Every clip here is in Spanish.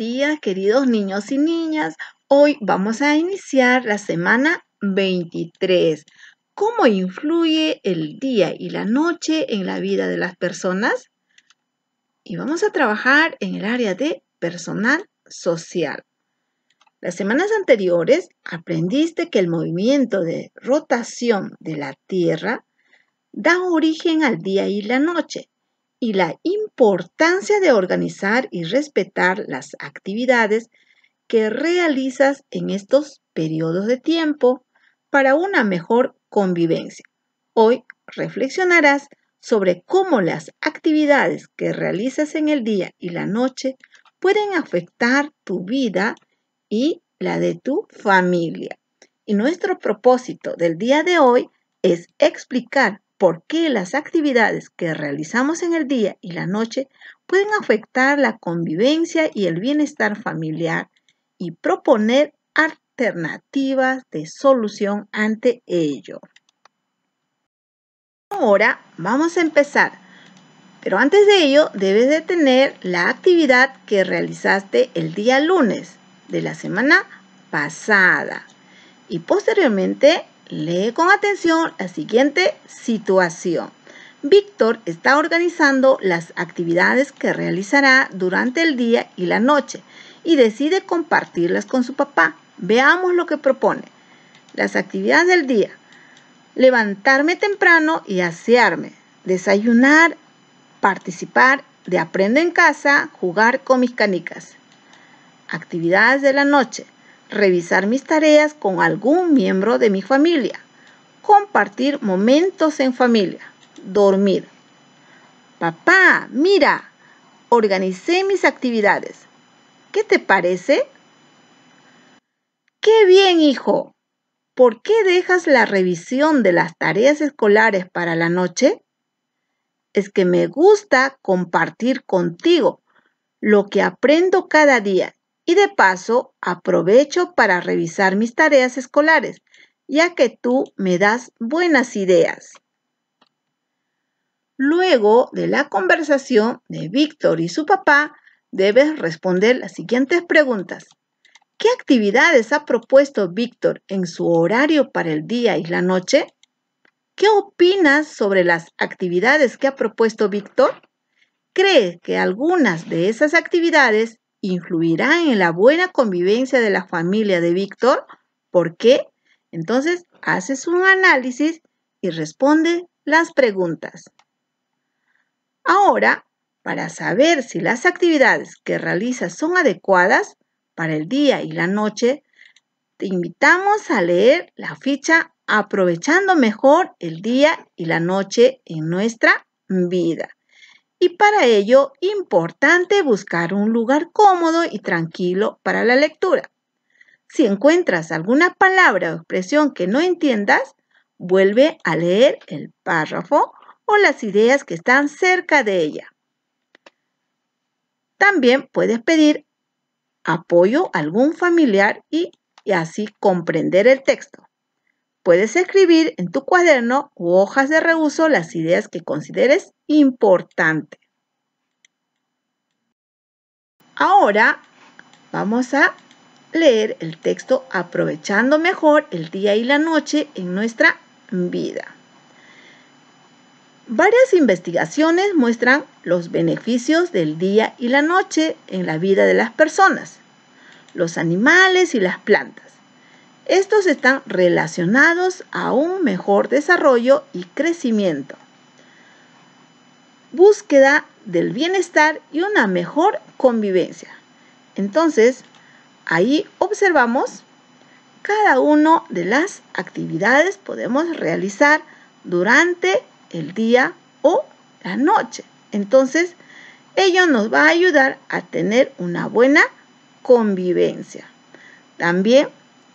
días, queridos niños y niñas. Hoy vamos a iniciar la semana 23. ¿Cómo influye el día y la noche en la vida de las personas? Y vamos a trabajar en el área de personal social. Las semanas anteriores aprendiste que el movimiento de rotación de la Tierra da origen al día y la noche y la importancia de organizar y respetar las actividades que realizas en estos periodos de tiempo para una mejor convivencia. Hoy reflexionarás sobre cómo las actividades que realizas en el día y la noche pueden afectar tu vida y la de tu familia. Y nuestro propósito del día de hoy es explicar por qué las actividades que realizamos en el día y la noche pueden afectar la convivencia y el bienestar familiar y proponer alternativas de solución ante ello. Ahora vamos a empezar, pero antes de ello debes de tener la actividad que realizaste el día lunes de la semana pasada y posteriormente Lee con atención la siguiente situación. Víctor está organizando las actividades que realizará durante el día y la noche y decide compartirlas con su papá. Veamos lo que propone. Las actividades del día. Levantarme temprano y asearme. Desayunar, participar de aprendo en casa, jugar con mis canicas. Actividades de la noche revisar mis tareas con algún miembro de mi familia, compartir momentos en familia, dormir. Papá, mira, organicé mis actividades. ¿Qué te parece? ¡Qué bien, hijo! ¿Por qué dejas la revisión de las tareas escolares para la noche? Es que me gusta compartir contigo lo que aprendo cada día y de paso, aprovecho para revisar mis tareas escolares, ya que tú me das buenas ideas. Luego de la conversación de Víctor y su papá, debes responder las siguientes preguntas. ¿Qué actividades ha propuesto Víctor en su horario para el día y la noche? ¿Qué opinas sobre las actividades que ha propuesto Víctor? ¿Crees que algunas de esas actividades ¿Influirá en la buena convivencia de la familia de Víctor? ¿Por qué? Entonces, haces un análisis y responde las preguntas. Ahora, para saber si las actividades que realizas son adecuadas para el día y la noche, te invitamos a leer la ficha aprovechando mejor el día y la noche en nuestra vida y para ello importante buscar un lugar cómodo y tranquilo para la lectura. Si encuentras alguna palabra o expresión que no entiendas, vuelve a leer el párrafo o las ideas que están cerca de ella. También puedes pedir apoyo a algún familiar y, así comprender el texto. Puedes escribir en tu cuaderno u hojas de reuso las ideas que consideres importantes. Ahora vamos a leer el texto aprovechando mejor el día y la noche en nuestra vida. Varias investigaciones muestran los beneficios del día y la noche en la vida de las personas, los animales y las plantas. Estos están relacionados a un mejor desarrollo y crecimiento, búsqueda del bienestar y una mejor convivencia. Entonces, ahí observamos cada una de las actividades podemos realizar durante el día o la noche. Entonces, ello nos va a ayudar a tener una buena convivencia. También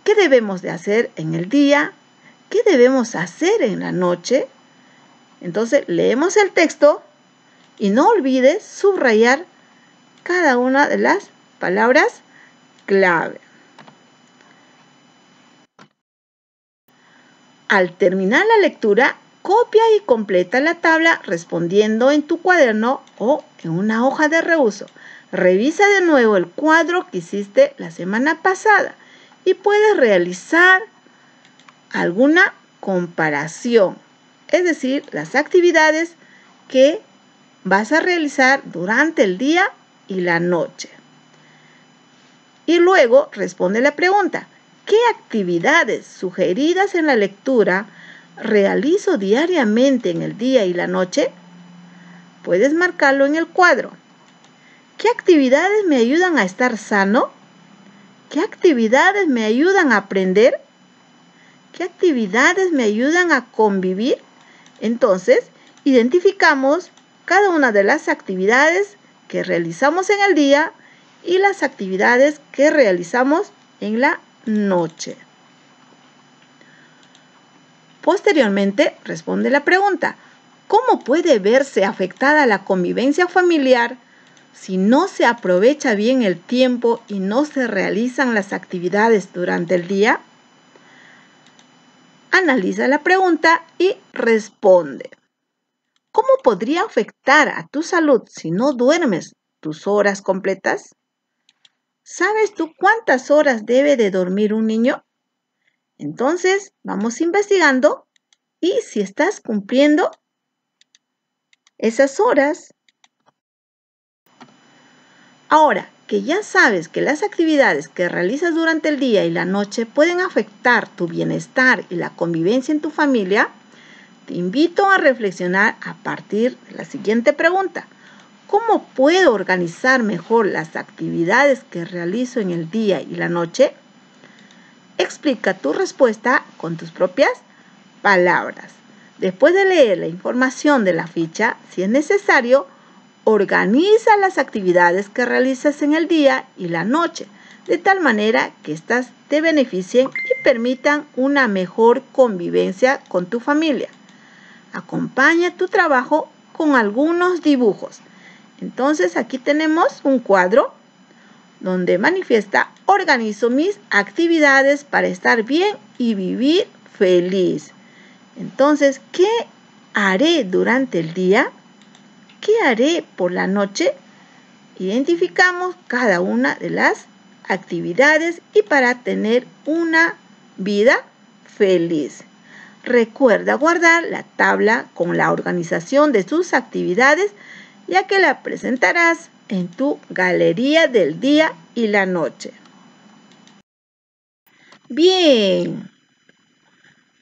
¿Qué debemos de hacer en el día? ¿Qué debemos hacer en la noche? Entonces leemos el texto y no olvides subrayar cada una de las palabras clave. Al terminar la lectura, copia y completa la tabla respondiendo en tu cuaderno o en una hoja de reuso. Revisa de nuevo el cuadro que hiciste la semana pasada y puedes realizar alguna comparación, es decir, las actividades que vas a realizar durante el día y la noche. Y luego responde la pregunta, ¿qué actividades sugeridas en la lectura realizo diariamente en el día y la noche? Puedes marcarlo en el cuadro. ¿Qué actividades me ayudan a estar sano? ¿Qué actividades me ayudan a aprender? ¿Qué actividades me ayudan a convivir? Entonces, identificamos cada una de las actividades que realizamos en el día y las actividades que realizamos en la noche. Posteriormente, responde la pregunta, ¿cómo puede verse afectada la convivencia familiar si no se aprovecha bien el tiempo y no se realizan las actividades durante el día? Analiza la pregunta y responde. ¿Cómo podría afectar a tu salud si no duermes tus horas completas? ¿Sabes tú cuántas horas debe de dormir un niño? Entonces, vamos investigando y si estás cumpliendo esas horas Ahora que ya sabes que las actividades que realizas durante el día y la noche pueden afectar tu bienestar y la convivencia en tu familia, te invito a reflexionar a partir de la siguiente pregunta. ¿Cómo puedo organizar mejor las actividades que realizo en el día y la noche? Explica tu respuesta con tus propias palabras. Después de leer la información de la ficha, si es necesario, Organiza las actividades que realizas en el día y la noche, de tal manera que éstas te beneficien y permitan una mejor convivencia con tu familia. Acompaña tu trabajo con algunos dibujos. Entonces aquí tenemos un cuadro donde manifiesta organizo mis actividades para estar bien y vivir feliz. Entonces, ¿qué haré durante el día? ¿Qué haré por la noche? Identificamos cada una de las actividades y para tener una vida feliz. Recuerda guardar la tabla con la organización de sus actividades ya que la presentarás en tu galería del día y la noche. Bien,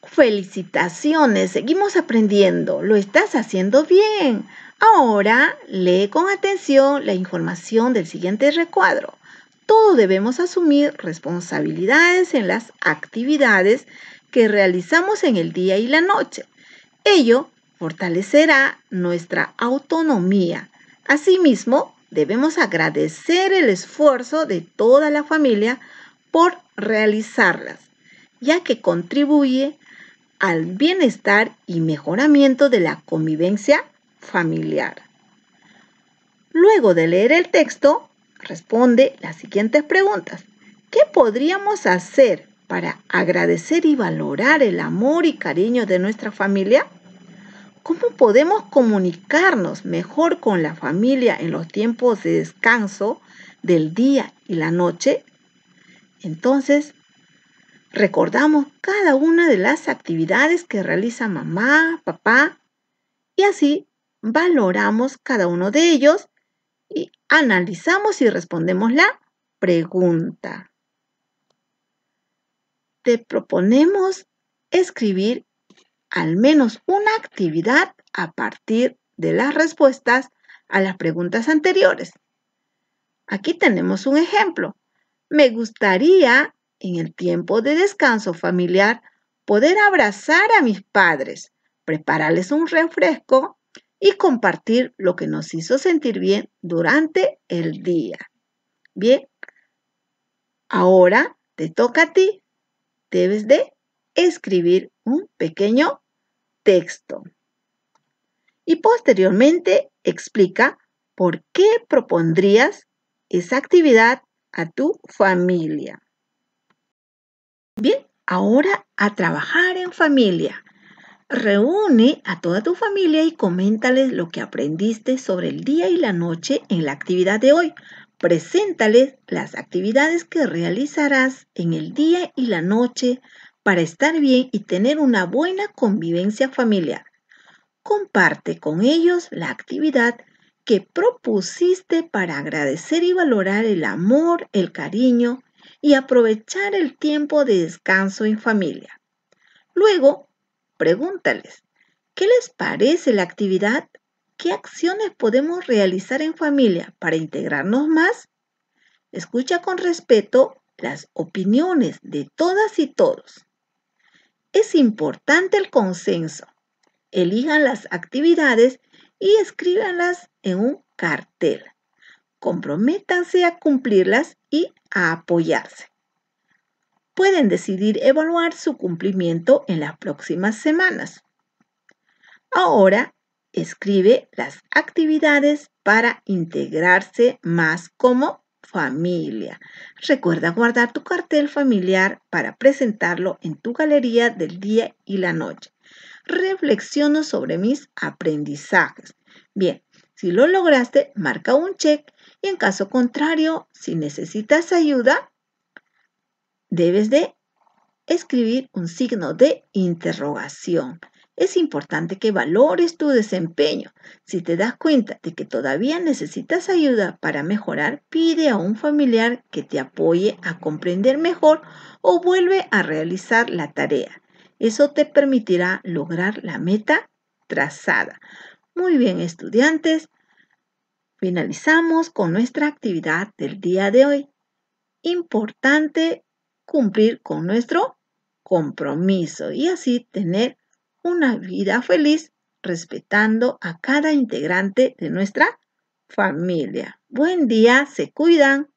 felicitaciones, seguimos aprendiendo, lo estás haciendo bien. Ahora lee con atención la información del siguiente recuadro. Todos debemos asumir responsabilidades en las actividades que realizamos en el día y la noche. Ello fortalecerá nuestra autonomía. Asimismo, debemos agradecer el esfuerzo de toda la familia por realizarlas, ya que contribuye al bienestar y mejoramiento de la convivencia familiar. Luego de leer el texto, responde las siguientes preguntas. ¿Qué podríamos hacer para agradecer y valorar el amor y cariño de nuestra familia? ¿Cómo podemos comunicarnos mejor con la familia en los tiempos de descanso del día y la noche? Entonces, recordamos cada una de las actividades que realiza mamá, papá, y así valoramos cada uno de ellos y analizamos y respondemos la pregunta. Te proponemos escribir al menos una actividad a partir de las respuestas a las preguntas anteriores. Aquí tenemos un ejemplo. Me gustaría, en el tiempo de descanso familiar, poder abrazar a mis padres, prepararles un refresco y compartir lo que nos hizo sentir bien durante el día. Bien, ahora te toca a ti. Debes de escribir un pequeño texto. Y posteriormente explica por qué propondrías esa actividad a tu familia. Bien, ahora a trabajar en familia. Reúne a toda tu familia y coméntales lo que aprendiste sobre el día y la noche en la actividad de hoy. Preséntales las actividades que realizarás en el día y la noche para estar bien y tener una buena convivencia familiar. Comparte con ellos la actividad que propusiste para agradecer y valorar el amor, el cariño y aprovechar el tiempo de descanso en familia. Luego, Pregúntales, ¿qué les parece la actividad? ¿Qué acciones podemos realizar en familia para integrarnos más? Escucha con respeto las opiniones de todas y todos. Es importante el consenso. Elijan las actividades y escríbanlas en un cartel. Comprométanse a cumplirlas y a apoyarse pueden decidir evaluar su cumplimiento en las próximas semanas. Ahora, escribe las actividades para integrarse más como familia. Recuerda guardar tu cartel familiar para presentarlo en tu galería del día y la noche. Reflexiono sobre mis aprendizajes. Bien, si lo lograste, marca un check y en caso contrario, si necesitas ayuda, debes de escribir un signo de interrogación. Es importante que valores tu desempeño. Si te das cuenta de que todavía necesitas ayuda para mejorar, pide a un familiar que te apoye a comprender mejor o vuelve a realizar la tarea. Eso te permitirá lograr la meta trazada. Muy bien, estudiantes. Finalizamos con nuestra actividad del día de hoy. Importante cumplir con nuestro compromiso y así tener una vida feliz respetando a cada integrante de nuestra familia. Buen día, se cuidan.